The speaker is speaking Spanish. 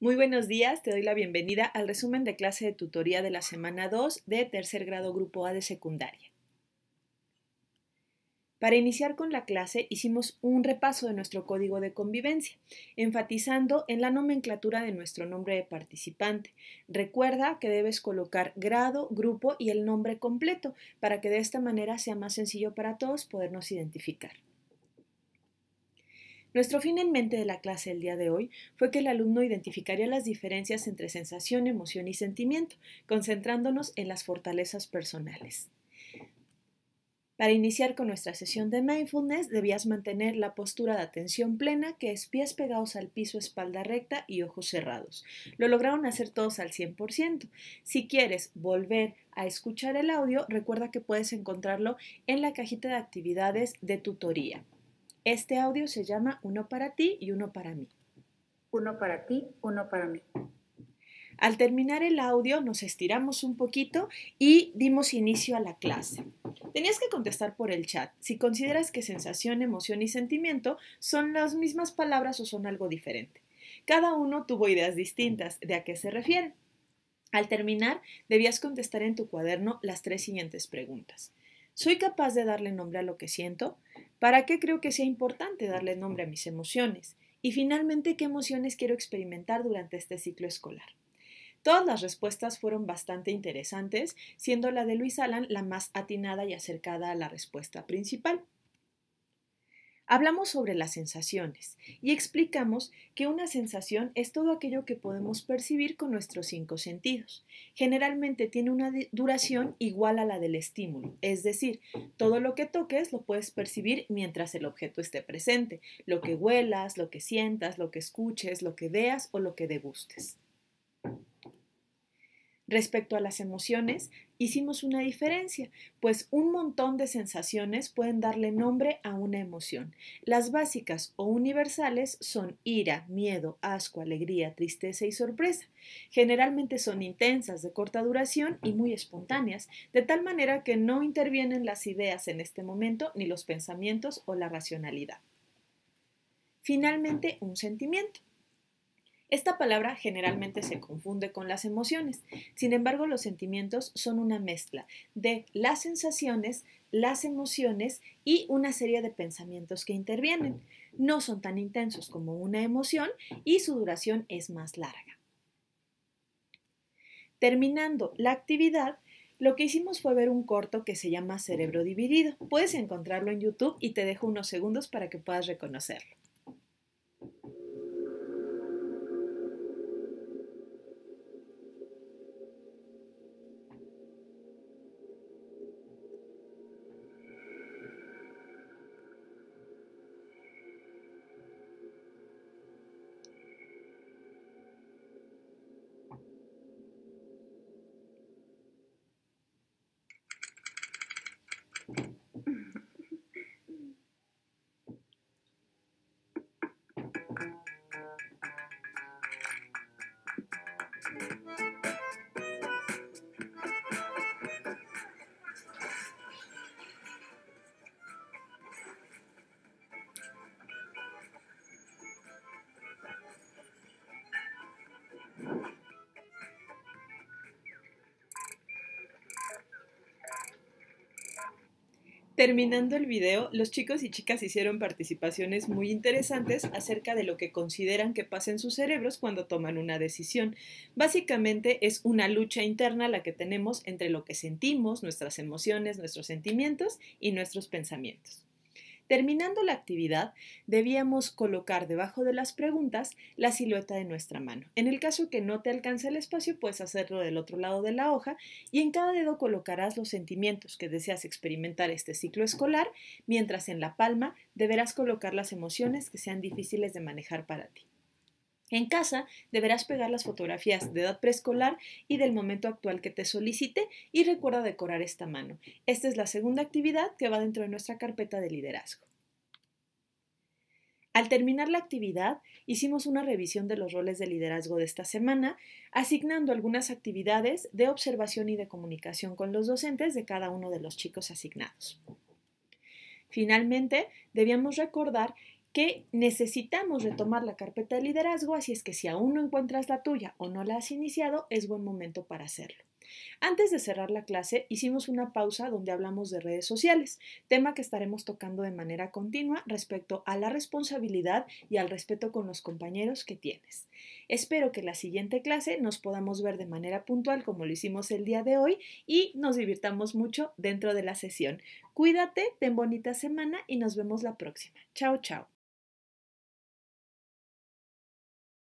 Muy buenos días, te doy la bienvenida al resumen de clase de tutoría de la semana 2 de tercer grado grupo A de secundaria. Para iniciar con la clase hicimos un repaso de nuestro código de convivencia, enfatizando en la nomenclatura de nuestro nombre de participante. Recuerda que debes colocar grado, grupo y el nombre completo para que de esta manera sea más sencillo para todos podernos identificar. Nuestro fin en mente de la clase el día de hoy fue que el alumno identificaría las diferencias entre sensación, emoción y sentimiento, concentrándonos en las fortalezas personales. Para iniciar con nuestra sesión de mindfulness debías mantener la postura de atención plena, que es pies pegados al piso, espalda recta y ojos cerrados. Lo lograron hacer todos al 100%. Si quieres volver a escuchar el audio, recuerda que puedes encontrarlo en la cajita de actividades de tutoría. Este audio se llama Uno para ti y uno para mí. Uno para ti, uno para mí. Al terminar el audio nos estiramos un poquito y dimos inicio a la clase. Tenías que contestar por el chat si consideras que sensación, emoción y sentimiento son las mismas palabras o son algo diferente. Cada uno tuvo ideas distintas de a qué se refieren. Al terminar, debías contestar en tu cuaderno las tres siguientes preguntas. ¿Soy capaz de darle nombre a lo que siento? ¿Para qué creo que sea importante darle nombre a mis emociones? Y finalmente, ¿qué emociones quiero experimentar durante este ciclo escolar? Todas las respuestas fueron bastante interesantes, siendo la de Luis Alan la más atinada y acercada a la respuesta principal. Hablamos sobre las sensaciones y explicamos que una sensación es todo aquello que podemos percibir con nuestros cinco sentidos. Generalmente tiene una duración igual a la del estímulo, es decir, todo lo que toques lo puedes percibir mientras el objeto esté presente, lo que huelas, lo que sientas, lo que escuches, lo que veas o lo que degustes. Respecto a las emociones, hicimos una diferencia, pues un montón de sensaciones pueden darle nombre a una emoción. Las básicas o universales son ira, miedo, asco, alegría, tristeza y sorpresa. Generalmente son intensas, de corta duración y muy espontáneas, de tal manera que no intervienen las ideas en este momento, ni los pensamientos o la racionalidad. Finalmente, un sentimiento. Esta palabra generalmente se confunde con las emociones, sin embargo los sentimientos son una mezcla de las sensaciones, las emociones y una serie de pensamientos que intervienen. No son tan intensos como una emoción y su duración es más larga. Terminando la actividad, lo que hicimos fue ver un corto que se llama Cerebro Dividido. Puedes encontrarlo en YouTube y te dejo unos segundos para que puedas reconocerlo. Thank you. Terminando el video, los chicos y chicas hicieron participaciones muy interesantes acerca de lo que consideran que pasa en sus cerebros cuando toman una decisión. Básicamente es una lucha interna la que tenemos entre lo que sentimos, nuestras emociones, nuestros sentimientos y nuestros pensamientos. Terminando la actividad, debíamos colocar debajo de las preguntas la silueta de nuestra mano. En el caso que no te alcance el espacio, puedes hacerlo del otro lado de la hoja y en cada dedo colocarás los sentimientos que deseas experimentar este ciclo escolar, mientras en la palma deberás colocar las emociones que sean difíciles de manejar para ti. En casa deberás pegar las fotografías de edad preescolar y del momento actual que te solicite y recuerda decorar esta mano. Esta es la segunda actividad que va dentro de nuestra carpeta de liderazgo. Al terminar la actividad, hicimos una revisión de los roles de liderazgo de esta semana, asignando algunas actividades de observación y de comunicación con los docentes de cada uno de los chicos asignados. Finalmente, debíamos recordar que necesitamos retomar la carpeta de liderazgo, así es que si aún no encuentras la tuya o no la has iniciado, es buen momento para hacerlo. Antes de cerrar la clase, hicimos una pausa donde hablamos de redes sociales, tema que estaremos tocando de manera continua respecto a la responsabilidad y al respeto con los compañeros que tienes. Espero que la siguiente clase nos podamos ver de manera puntual como lo hicimos el día de hoy y nos divirtamos mucho dentro de la sesión. Cuídate, ten bonita semana y nos vemos la próxima. Chao, chao.